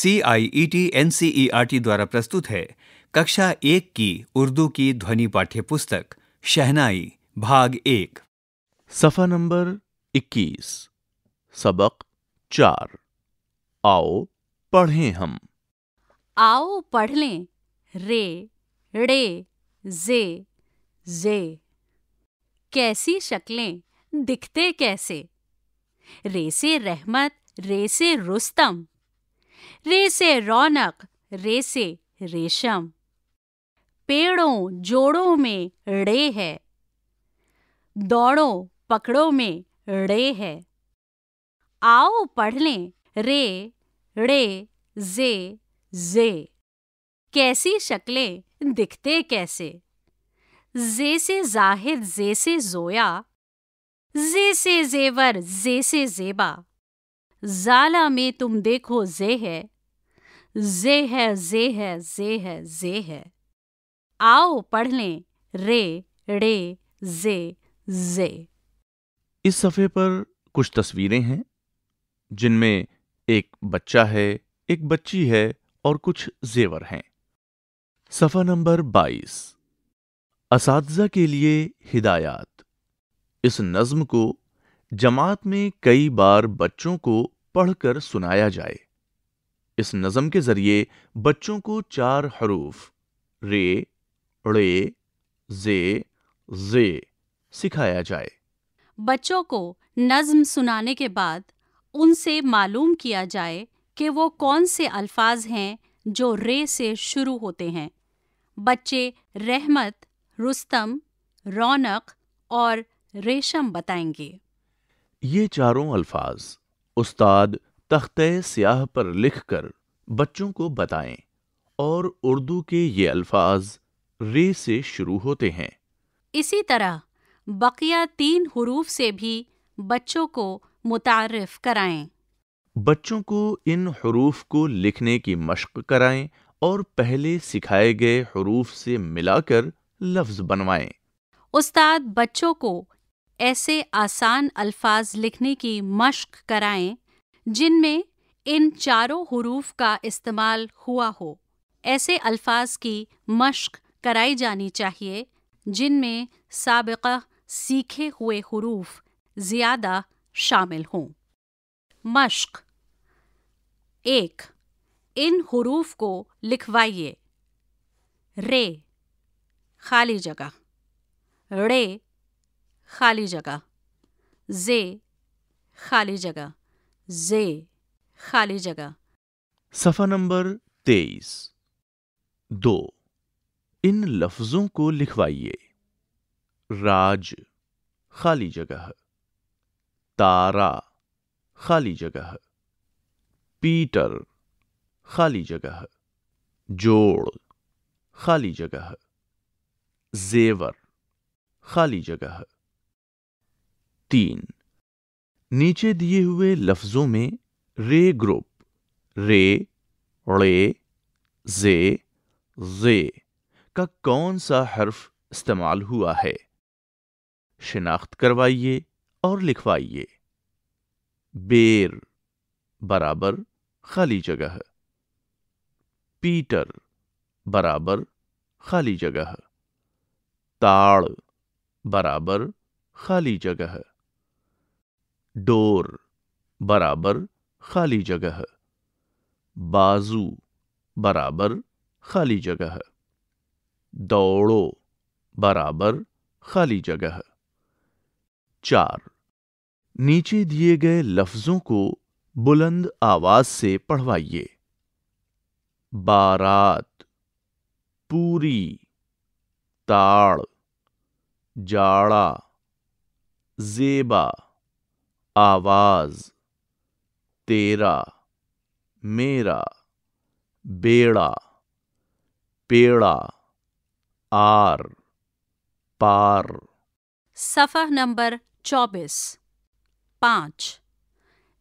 C I E T N C E R T द्वारा प्रस्तुत है कक्षा एक की उर्दू की ध्वनि पाठ्य पुस्तक शहनाई भाग एक सफा नंबर इक्कीस सबक चार आओ पढ़ें हम आओ पढ़ लें रे रे जे जे कैसी शक्लें दिखते कैसे रे से रहमत रे से रुस्तम रेसे रौनक रेसे रेशम पेड़ों जोड़ों में रे है दौड़ो पकड़ो में रे है आओ पढ़ लें रे रे जे जे कैसी शक्लें दिखते कैसे जे से जाहिद जे से जोया जे से जेवर जे से जेबा जाला में तुम देखो जे है जे है जे है जे है जे है आओ पढ़ लें रे रे जे जे इस सफ़े पर कुछ तस्वीरें हैं जिनमें एक बच्चा है एक बच्ची है और कुछ जेवर हैं सफ़ा नंबर 22 इस के लिए हिदायत इस नज्म को जमात में कई बार बच्चों को पढ़कर सुनाया जाए इस नज़म के ज़रिए बच्चों को चार हरूफ रे रे जे जे सिखाया जाए बच्चों को नज्म सुनाने के बाद उनसे मालूम किया जाए कि वो कौन से अल्फाज हैं जो रे से शुरू होते हैं बच्चे रहमत रुस्तम रौनक और रेशम बताएंगे ये चारों अल्फाज उस्ताद तख्ते स्याह पर लिख कर बच्चों को बताएं और उर्दू के ये अल्फाज रे से शुरू होते हैं इसी तरह बकिया तीन हरूफ से भी बच्चों को मुतारफ कराएं बच्चों को इन हरूफ को लिखने की मशक कराएं और पहले सिखाए गए हरूफ से मिलाकर लफ्ज बनवाएं उस्ताद बच्चों को ऐसे आसान अल्फाज लिखने की मश्क कराएं जिनमें इन चारों हरूफ का इस्तेमाल हुआ हो ऐसे अल्फाज की मश्क कराई जानी चाहिए जिनमें सबक़ सीखे हुए हरूफ ज़्यादा शामिल हों मश्क एक इन हरूफ को लिखवाइए रे खाली जगह रे खाली जगह जे खाली जगह जे खाली जगह सफा नंबर तेईस दो इन लफ्जों को लिखवाइए राज खाली जगह तारा खाली जगह पीटर खाली जगह जोड़ खाली जगह जेवर खाली जगह तीन नीचे दिए हुए लफ्जों में रे ग्रुप रे रे जे जे का कौन सा हर्फ इस्तेमाल हुआ है शिनाख्त करवाइए और लिखवाइए बेर बराबर खाली जगह पीटर बराबर खाली जगह ताड़ बराबर खाली जगह डोर बराबर खाली जगह बाजू बराबर खाली जगह दौड़ो बराबर खाली जगह चार नीचे दिए गए लफ्जों को बुलंद आवाज से पढ़वाइए बारात पूरी ताड़ जाड़ा जेबा आवाज तेरा मेरा बेड़ा पेड़ा आर पार सफा नंबर चौबीस पांच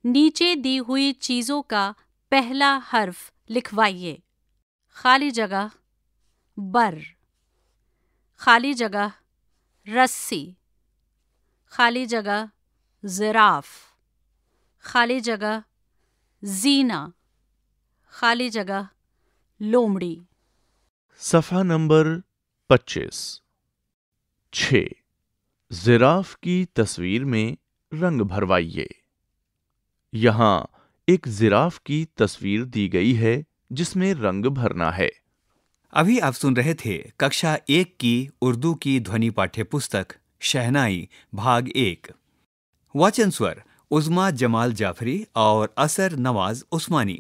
नीचे दी हुई चीज़ों का पहला हर्फ लिखवाइए खाली जगह बर खाली जगह रस्सी खाली जगह ज़राफ खाली जगह जीना खाली जगह लोमड़ी सफ़ा नंबर पच्चीस छ जिराफ की तस्वीर में रंग भरवाइए यहां एक जिराफ की तस्वीर दी गई है जिसमें रंग भरना है अभी आप सुन रहे थे कक्षा एक की उर्दू की ध्वनि पाठ्य पुस्तक शहनाई भाग एक वाचन स्वर उजमा जमाल जाफरी और असर नवाज उस्मानी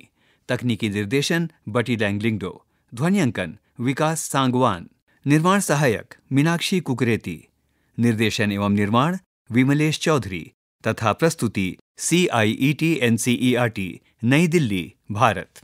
तकनीकी निर्देशन बटी डैंगलिंगडो ध्वनियांकन विकास सांगवान निर्माण सहायक मीनाक्षी कुकरेती निर्देशन एवं निर्माण विमलेश चौधरी तथा प्रस्तुति C I E T N C E R T New Delhi Bharat